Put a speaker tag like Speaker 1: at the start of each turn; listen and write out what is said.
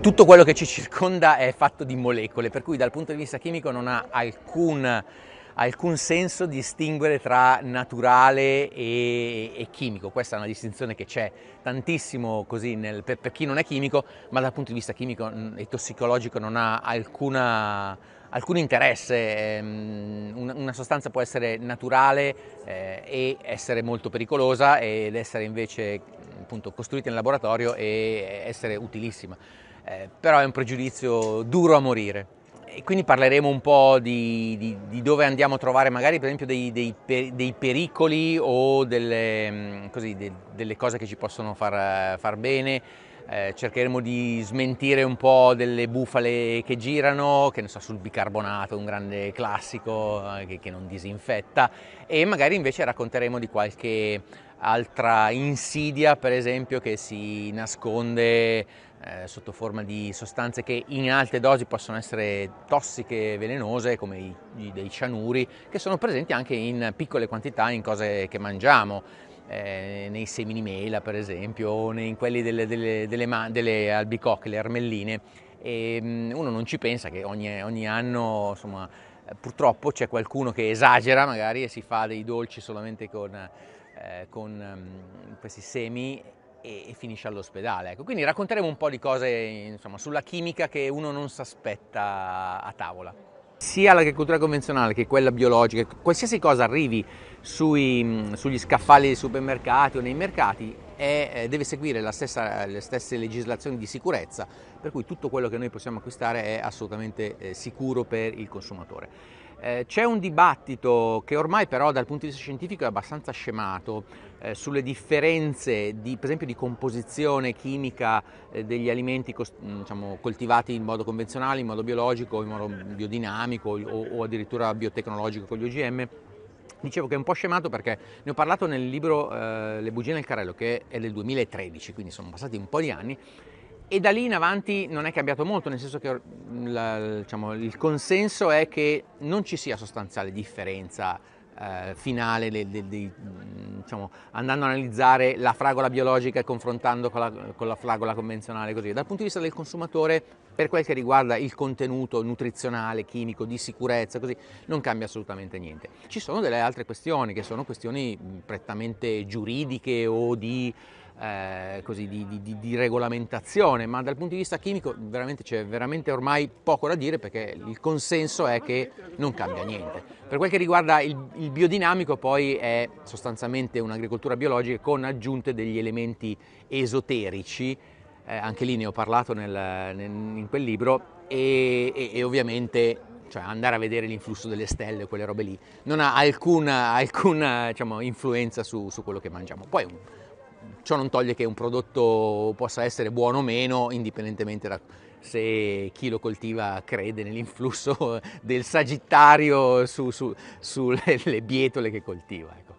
Speaker 1: tutto quello che ci circonda è fatto di molecole, per cui dal punto di vista chimico non ha alcun, alcun senso distinguere tra naturale e, e, chimico. Questa è una distinzione che c'è tantissimo nel, per, per, chi non è chimico, ma dal punto di vista chimico mm, e tossicologico non ha alcuna alcun interesse, ehm, una sostanza può essere naturale eh, e essere molto pericolosa ed essere invece appunto, costruita in laboratorio e essere utilissima eh, però è un pregiudizio duro a morire. E quindi parleremo un po' di, di, di dove andiamo a trovare magari per esempio dei, dei, dei pericoli o delle, mm, così, de, delle, cose che ci possono far, far bene, eh, cercheremo di smentire un po' delle bufale che girano, che ne so, sul bicarbonato, un grande classico eh, che, che non disinfetta, e magari invece racconteremo di qualche altra insidia, per esempio, che si nasconde eh, sotto forma di sostanze che in alte dosi possono essere tossiche e velenose come i, i, dei cianuri che sono presenti anche in piccole quantità in cose che mangiamo eh, nei di mela per esempio o in quelli delle, delle, delle, delle albicocche, le armelline e um, uno non ci pensa che ogni, ogni anno insomma, purtroppo c'è qualcuno che esagera magari e si fa dei dolci solamente con, eh, con um, questi semi e, e finisce all'ospedale. Ecco. Quindi racconteremo un po' di cose insomma, sulla chimica che uno non si aspetta a tavola. Sia l'agricoltura convenzionale che quella biologica, qualsiasi cosa arrivi sui, mm, sugli scaffali dei supermercati o nei mercati, è, eh, deve seguire stessa, le stesse legislazioni di sicurezza, per cui tutto quello che noi possiamo acquistare è assolutamente eh, sicuro per il consumatore. Eh, c'è un dibattito che ormai però dal punto di vista scientifico è abbastanza scemato eh, sulle differenze di, per esempio di composizione chimica eh, degli alimenti cost- mm, diciamo, coltivati in modo convenzionale, in modo biologico, in modo biodinamico o, o addirittura biotecnologico con gli OGM. Dicevo che è un po' scemato perché ne ho parlato nel libro eh, Le bugie nel carrello che è del 2013, quindi sono passati un po' di anni e da lì in avanti non è cambiato molto, nel senso che mm, la, diciamo, il consenso è che non ci sia sostanziale differenza eh, finale, de, de, de, mm, diciamo, andando a analizzare la fragola biologica e confrontando con la, con la fragola convenzionale. Così. Dal punto di vista del consumatore, per quel che riguarda il contenuto nutrizionale, chimico, di sicurezza, così, non cambia assolutamente niente. Ci sono delle altre questioni, che sono questioni mm, prettamente giuridiche o di eh, così, di, di, di, regolamentazione, ma dal punto di vista chimico veramente c'è veramente ormai poco da dire perché il consenso è che non cambia niente. Per quel che riguarda il, il biodinamico poi è sostanzialmente un'agricoltura biologica con aggiunte degli elementi esoterici, eh, anche lì ne ho parlato nel, nel, in quel libro, e, e, e ovviamente cioè andare a vedere l'influsso delle stelle, quelle robe lì, non ha alcuna, alcuna diciamo, influenza su, su quello che mangiamo. Poi un, Ciò non toglie che un prodotto possa essere buono o meno, indipendentemente da se chi lo coltiva crede nell'influsso del sagittario sulle su, su bietole che coltiva. Ecco.